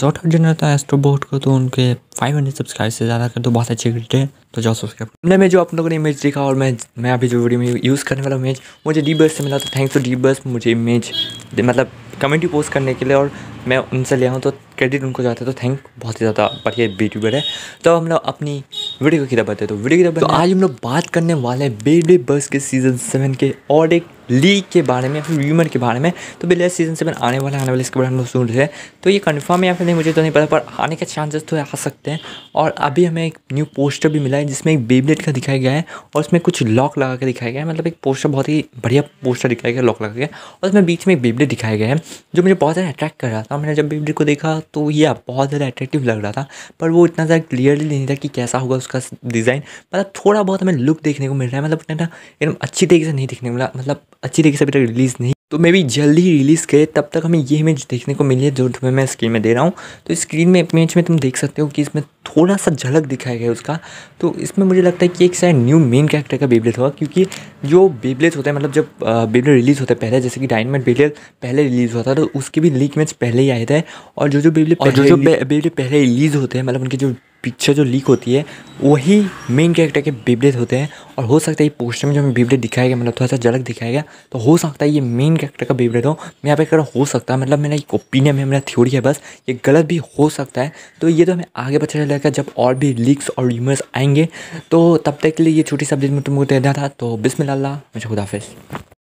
short out general था एस्ट्रोबोट को तो उनके 500 सब्सक्राइब से ज़्यादा कर तो बहुत अच्छे गिरते है तो जाओ सब्सक्राइब हमने मैं जो आप लोगों ने इमेज देखा और मैं मैं अभी जो वीडियो में यूज़ करने वाला इमेज मुझे डी से मिला तो थैंक्स टू डी मुझे इमेज मतलब कमेंटी पोस्ट करने के लिए और मैं उनसे ले आऊँ तो क्रेडिट उनको जाता है तो थैंक बहुत ही ज़्यादा बढ़िया यूट्यूबर है तो हम लोग अपनी वीडियो को तरफ बढ़ते तो वीडियो की तो आज हम लोग बात करने वाले हैं बेबी बस के सीज़न सेवन के और एक लीग के बारे में या फिर व्यूमर के बारे में तो बिल्कुल सीजन सेवन आने वाला आने वाला इसके बारे में हम तो सुन रहे हैं तो ये कन्फर्म है या फिर नहीं मुझे तो नहीं पता पर आने के चांसेस तो आ सकते हैं और अभी हमें एक न्यू पोस्टर भी मिला है जिसमें एक बेबलेट का दिखाया गया है और उसमें कुछ लॉक लगा के दिखाया गया है मतलब एक पोस्टर बहुत ही बढ़िया पोस्टर दिखाया गया लॉक लगा गया और उसमें बीच में एक बेबलेट दिखाया गया है जो मुझे बहुत ज़्यादा अट्रैक्ट कर रहा था मैंने जब बेबलेट को देखा तो ये बहुत ज़्यादा अट्रैक्टिव लग रहा था पर वो इतना ज़्यादा क्लियरली नहीं था कि कैसा होगा उसका डिज़ाइन मतलब थोड़ा बहुत हमें लुक देखने को मिल रहा है मतलब इतना एकदम अच्छी तरीके से नहीं देखने को मिला मतलब अच्छी तरीके से अभी तक रिलीज़ नहीं तो मे भी जल्द ही रिलीज़ करे तब तक हमें ये इमेज देखने को मिली है जो तुम्हें मैं स्क्रीन में दे रहा हूँ तो स्क्रीन में इमेज में तुम देख सकते हो कि इसमें थोड़ा सा झलक दिखाया गया उसका तो इसमें मुझे लगता है कि एक शायद न्यू मेन कैरेक्टर का बेबलेट होगा क्योंकि जो बेबलेट होते हैं मतलब जब बेबलेट रिलीज़ होता है पहले जैसे कि डायनमेट बेबलेट पहले रिलीज़ होता था तो उसके भी लीक इमेज पहले ही आए थे और जो जो बेबलेट जो जो बेबलेट पहले रिलीज़ होते हैं मतलब उनके जो पिक्चर जो लीक होती है वही मेन कैरेक्टर के बिबलेट होते हैं और हो सकता है ये पोस्टर में जो हमें बिबलेट दिखाया गया मतलब थोड़ा सा झलक दिखाया गया तो हो सकता है ये मेन कैरेक्टर का बिबडेट हो मैं यहाँ पे कह रहा हो सकता है मतलब मेरा एक ओपिनियन है मेरा थ्योरी है बस ये गलत भी हो सकता है तो ये तो हमें आगे पता चलेगा जब और भी लीक्स और रूमर्स आएंगे तो तब तक के लिए ये छोटी सब्जेक्ट में तुमको दे दिया था तो बिसमिल्ला मुझे खुदाफिज